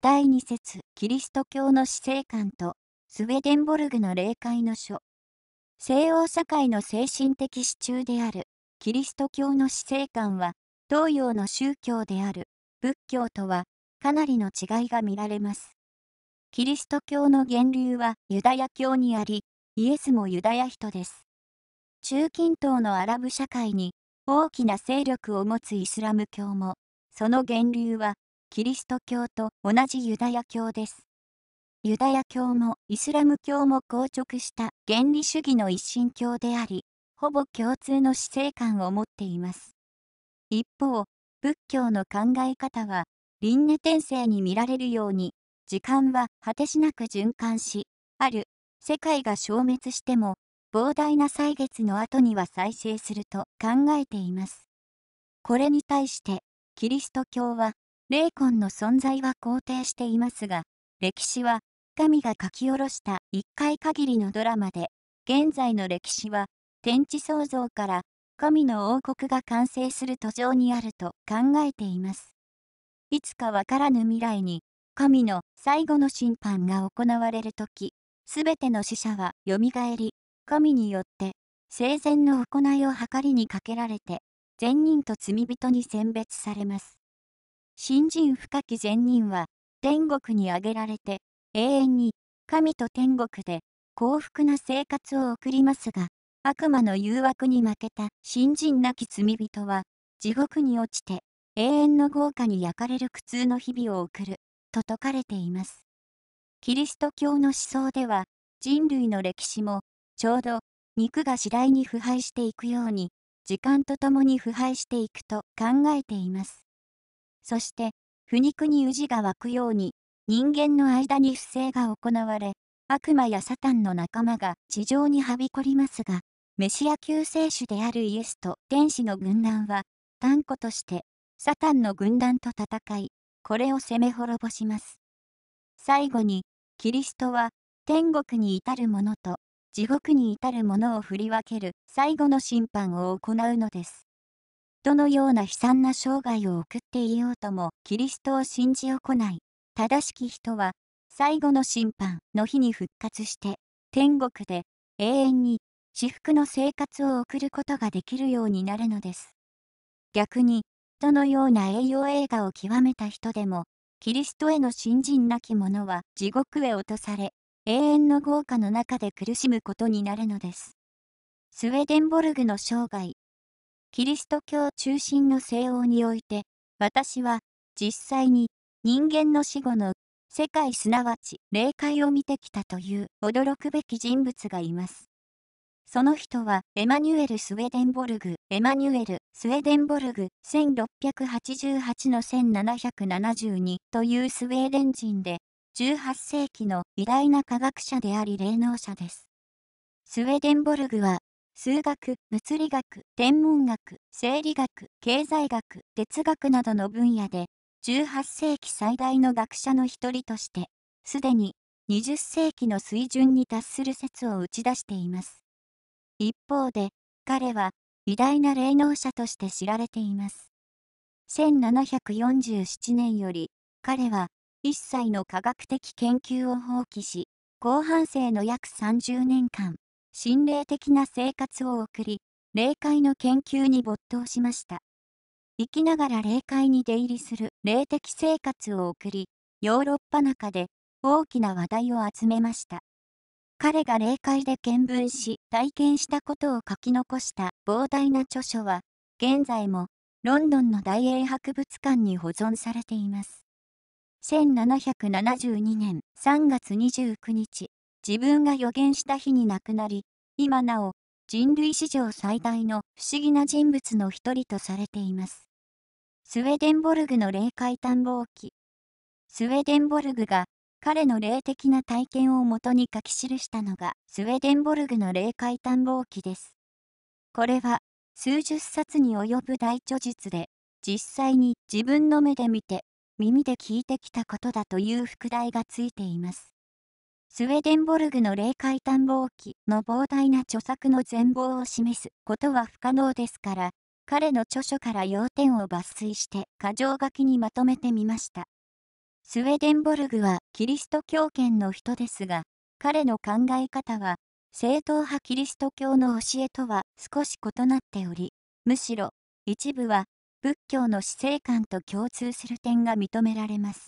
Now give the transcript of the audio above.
第2節キリスト教の死生観とスウェデンボルグの霊界の書西欧社会の精神的支柱であるキリスト教の死生観は東洋の宗教である仏教とはかなりの違いが見られますキリスト教の源流はユダヤ教にありイエスもユダヤ人です中近東のアラブ社会に大きな勢力を持つイスラム教もその源流はキリスト教と同じユダヤ教です。ユダヤ教もイスラム教も硬直した原理主義の一神教であり、ほぼ共通の死生観を持っています。一方、仏教の考え方は、輪廻転生に見られるように、時間は果てしなく循環し、ある世界が消滅しても、膨大な歳月の後には再生すると考えています。これに対して、キリスト教は霊魂の存在は肯定していますが、歴史は神が書き下ろした一回限りのドラマで、現在の歴史は天地創造から神の王国が完成する途上にあると考えています。いつかわからぬ未来に神の最後の審判が行われる時、すべての死者はよみがえり、神によって生前の行いを計りにかけられて、善人と罪人に選別されます。新人深き善人は天国に挙げられて永遠に神と天国で幸福な生活を送りますが悪魔の誘惑に負けた新人なき罪人は地獄に落ちて永遠の豪華に焼かれる苦痛の日々を送ると説かれていますキリスト教の思想では人類の歴史もちょうど肉が次第に腐敗していくように時間とともに腐敗していくと考えていますそして、苦肉に氏が湧くように、人間の間に不正が行われ、悪魔やサタンの仲間が地上にはびこりますが、メシア救世主であるイエスと天使の軍団は、断固として、サタンの軍団と戦い、これを攻め滅ぼします。最後に、キリストは、天国に至る者と地獄に至る者を振り分ける最後の審判を行うのです。どのような悲惨な生涯を送っていようともキリストを信じ行い、正しき人は最後の審判の日に復活して天国で永遠に至福の生活を送ることができるようになるのです。逆に、どのような栄養映画を極めた人でも、キリストへの信心なき者は地獄へ落とされ、永遠の豪華の中で苦しむことになるのです。スウェデンボルグの生涯、キリスト教中心の西欧において、私は実際に人間の死後の世界すなわち霊界を見てきたという驚くべき人物がいます。その人はエマニュエル・スウェデンボルグ、エマニュエル・スウェデンボルグ1688の1772というスウェーデン人で、18世紀の偉大な科学者であり霊能者です。スウェデンボルグは数学、物理学、天文学、生理学、経済学、哲学などの分野で、18世紀最大の学者の一人として、すでに20世紀の水準に達する説を打ち出しています。一方で、彼は偉大な霊能者として知られています。1747年より、彼は一切の科学的研究を放棄し、後半生の約30年間、心霊的な生活を送り、霊界の研究に没頭しました。生きながら霊界に出入りする霊的生活を送り、ヨーロッパ中で大きな話題を集めました。彼が霊界で見聞し、体験したことを書き残した膨大な著書は、現在もロンドンの大英博物館に保存されています。1772年3月29日、自分が予言した日に亡くなり、今なお、人類史上最大の不思議な人物の一人とされています。スウェーデンボルグの霊界探訪記。スウェーデンボルグが彼の霊的な体験をもとに書き記したのがスウェーデンボルグの霊界探訪記です。これは数十冊に及ぶ大著述で実際に自分の目で見て耳で聞いてきたことだという副題がついています。スウェデンボルグの霊界探訪記の膨大な著作の全貌を示すことは不可能ですから、彼の著書から要点を抜粋して過剰書きにまとめてみました。スウェデンボルグはキリスト教圏の人ですが、彼の考え方は、正統派キリスト教の教えとは少し異なっており、むしろ、一部は、仏教の死生観と共通する点が認められます。